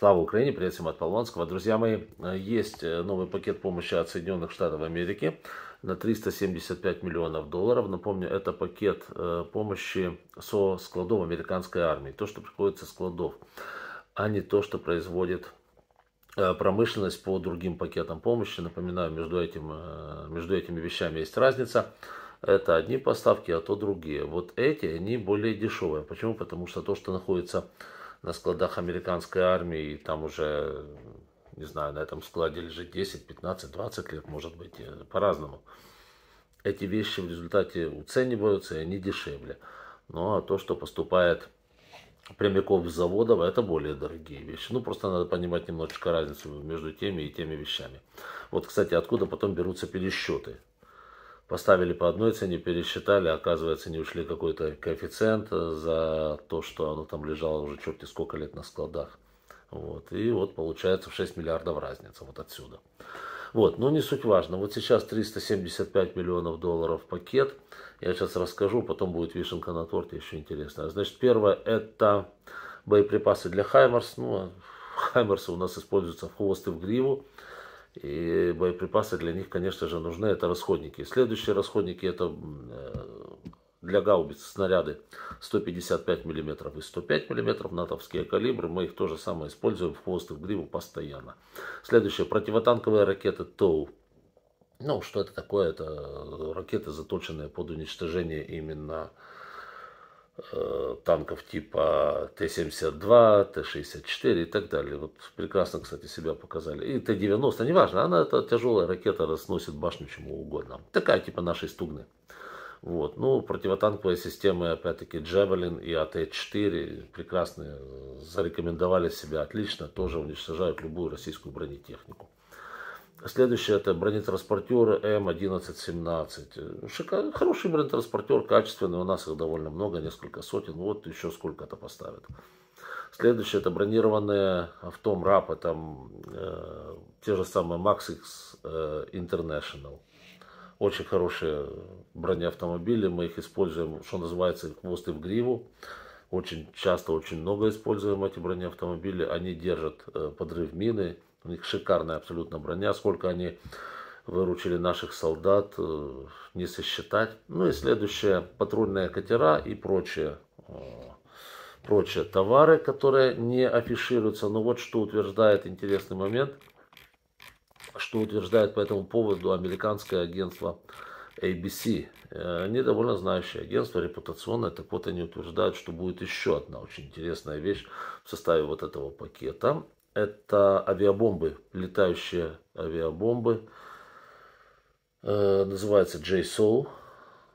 Слава Украине, привет всем от Полонского. Друзья мои, э, есть э, новый пакет помощи от Соединенных Штатов Америки на 375 миллионов долларов. Напомню, это пакет э, помощи со складов американской армии. То, что приходит со складов, а не то, что производит промышленность по другим пакетам помощи. Напоминаю, между, этим, между этими вещами есть разница это одни поставки, а то другие. Вот эти, они более дешевые. Почему? Потому что то, что находится на складах американской армии, и там уже, не знаю, на этом складе лежит 10, 15, 20 лет, может быть, э, по-разному. Эти вещи в результате уцениваются, и они дешевле. Ну, а то, что поступает прямиком с заводов, это более дорогие вещи. Ну, просто надо понимать немножечко разницу между теми и теми вещами. Вот, кстати, откуда потом берутся пересчеты Поставили по одной цене, пересчитали, оказывается, не ушли какой-то коэффициент э, за то, что оно там лежало уже черти сколько лет на складах. Вот. И вот получается в 6 миллиардов разница вот отсюда. Вот, но не суть важно. Вот сейчас 375 миллионов долларов пакет. Я сейчас расскажу, потом будет вишенка на торте еще интересно. Значит, первое это боеприпасы для Хаймерс. Ну, а Хаймерсы у нас используются в хвост и в гриву. И боеприпасы для них, конечно же, нужны. Это расходники. Следующие расходники это э, для гаубиц снаряды 155 мм и 105 мм, натовские калибры, мы их тоже самое используем в хвост и в гриву постоянно. Следующее, противотанковые ракеты ТОУ. Ну, что это такое? Это э, ракеты, заточенные под уничтожение именно э, Э, танков типа Т-72, Т-64 и так далее. Вот прекрасно, кстати, себя показали. И Т-90, неважно, она это тяжелая ракета, разносит башню чему угодно. Такая типа нашей стугны. Вот. Ну, противотанковые системы, опять-таки, Джавелин и АТ-4 прекрасные, э, зарекомендовали себя отлично, тоже уничтожают любую российскую бронетехнику. Следующий это бронетранспортер М1117. Шикар... Хороший бронетранспортер, качественный. У нас их довольно много, несколько сотен. Вот еще сколько-то поставят. Следующий это бронированные авто МРАПы. Там э, те же самые Max X э, International. Очень хорошие бронеавтомобили. Мы их используем, что называется, хвосты в гриву. Очень часто, очень много используем эти бронеавтомобили. Они держат э, подрыв мины у них шикарная абсолютно броня. Сколько они выручили наших солдат, э, не сосчитать. Ну и следующее, патрульные катера и прочее э, прочие товары, которые не афишируются. Но ну вот что утверждает интересный момент, что утверждает по этому поводу американское агентство ABC. Э, они довольно знающие агентство, репутационное. Так вот, они утверждают, что будет еще одна очень интересная вещь в составе вот этого пакета. Это авиабомбы, летающие авиабомбы. Э, называется называется JSOL.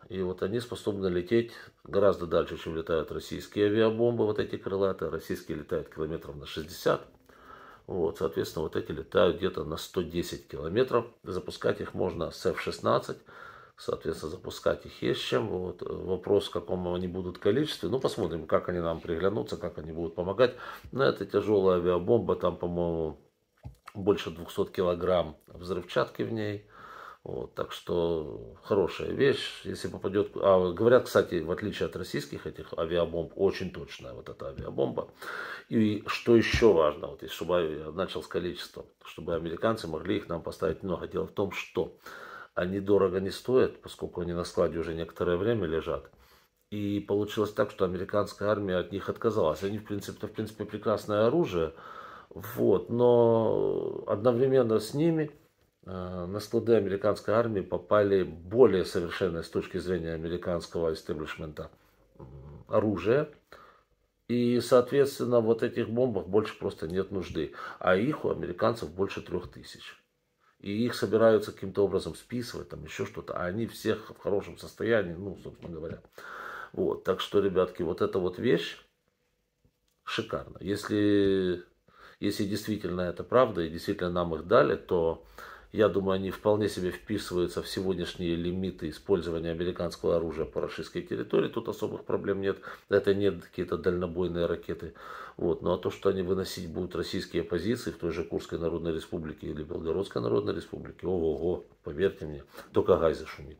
И вот они способны лететь гораздо дальше, чем летают российские авиабомбы, вот эти крылатые. Российские летают километров на 60. Вот, соответственно, вот эти летают где-то на 110 километров. Запускать их можно с F-16 соответственно, запускать их есть чем. Вот. Вопрос, в каком они будут количестве. Ну, посмотрим, как они нам приглянутся, как они будут помогать. Но ну, это тяжелая авиабомба, там, по-моему, больше 200 килограмм взрывчатки в ней. Вот, так что хорошая вещь, если попадет... А, говорят, кстати, в отличие от российских этих авиабомб, очень точная вот эта авиабомба. И что еще важно, вот, чтобы я начал с количеством, чтобы американцы могли их нам поставить много. Дело в том, что они дорого не стоят, поскольку они на складе уже некоторое время лежат. И получилось так, что американская армия от них отказалась. Они, в принципе, это, в принципе, прекрасное оружие, вот, но одновременно с ними э, на склады американской армии попали более совершенные с точки зрения американского истеблишмента оружие. И, соответственно, вот этих бомбах больше просто нет нужды. А их у американцев больше трех тысяч и их собираются каким-то образом списывать, там еще что-то, а они всех в хорошем состоянии, ну, собственно говоря. Вот, так что, ребятки, вот эта вот вещь шикарно. Если, если действительно это правда, и действительно нам их дали, то я думаю, они вполне себе вписываются в сегодняшние лимиты использования американского оружия по российской территории. Тут особых проблем нет. Это не какие-то дальнобойные ракеты. Вот. Ну а то, что они выносить будут российские позиции в той же Курской Народной Республике или Белгородской Народной Республике, ого-го, поверьте мне, только Гайза шумит.